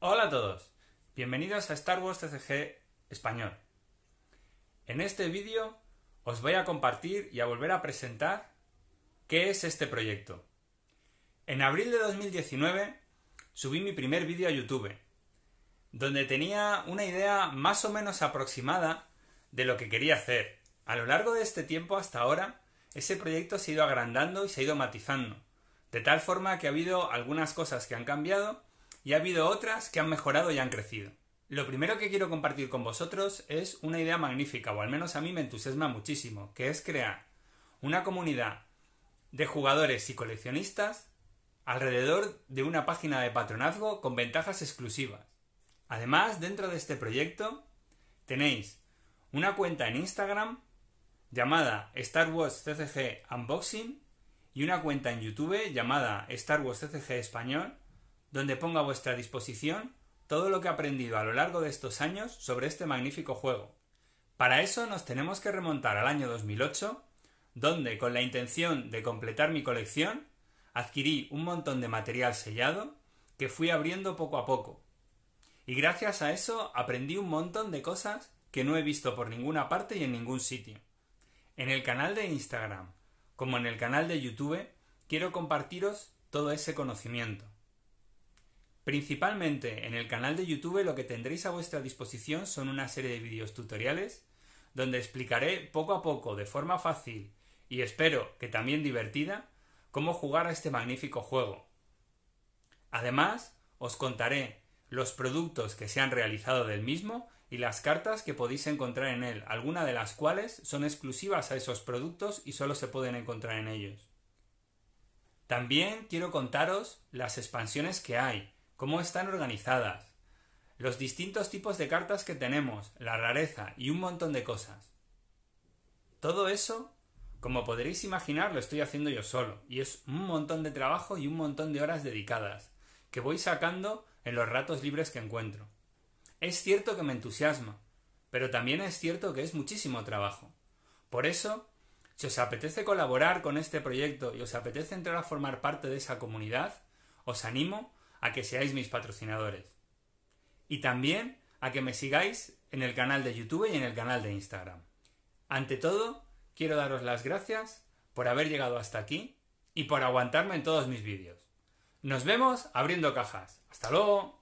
Hola a todos, bienvenidos a Star Wars TCG Español. En este vídeo os voy a compartir y a volver a presentar qué es este proyecto. En abril de 2019 subí mi primer vídeo a YouTube, donde tenía una idea más o menos aproximada de lo que quería hacer. A lo largo de este tiempo hasta ahora, ese proyecto se ha ido agrandando y se ha ido matizando, de tal forma que ha habido algunas cosas que han cambiado y ha habido otras que han mejorado y han crecido. Lo primero que quiero compartir con vosotros es una idea magnífica, o al menos a mí me entusiasma muchísimo, que es crear una comunidad de jugadores y coleccionistas alrededor de una página de patronazgo con ventajas exclusivas. Además, dentro de este proyecto tenéis una cuenta en Instagram llamada Star Wars CCG Unboxing y una cuenta en YouTube llamada Star Wars CCG Español donde pongo a vuestra disposición todo lo que he aprendido a lo largo de estos años sobre este magnífico juego. Para eso nos tenemos que remontar al año 2008, donde, con la intención de completar mi colección, adquirí un montón de material sellado que fui abriendo poco a poco. Y gracias a eso aprendí un montón de cosas que no he visto por ninguna parte y en ningún sitio. En el canal de Instagram, como en el canal de YouTube, quiero compartiros todo ese conocimiento. Principalmente en el canal de YouTube lo que tendréis a vuestra disposición son una serie de vídeos tutoriales donde explicaré poco a poco de forma fácil y espero que también divertida cómo jugar a este magnífico juego. Además, os contaré los productos que se han realizado del mismo y las cartas que podéis encontrar en él, algunas de las cuales son exclusivas a esos productos y solo se pueden encontrar en ellos. También quiero contaros las expansiones que hay, cómo están organizadas, los distintos tipos de cartas que tenemos, la rareza y un montón de cosas. Todo eso, como podréis imaginar, lo estoy haciendo yo solo, y es un montón de trabajo y un montón de horas dedicadas, que voy sacando en los ratos libres que encuentro. Es cierto que me entusiasma, pero también es cierto que es muchísimo trabajo. Por eso, si os apetece colaborar con este proyecto y os apetece entrar a formar parte de esa comunidad, os animo a que seáis mis patrocinadores. Y también a que me sigáis en el canal de YouTube y en el canal de Instagram. Ante todo, quiero daros las gracias por haber llegado hasta aquí y por aguantarme en todos mis vídeos. Nos vemos abriendo cajas. Hasta luego.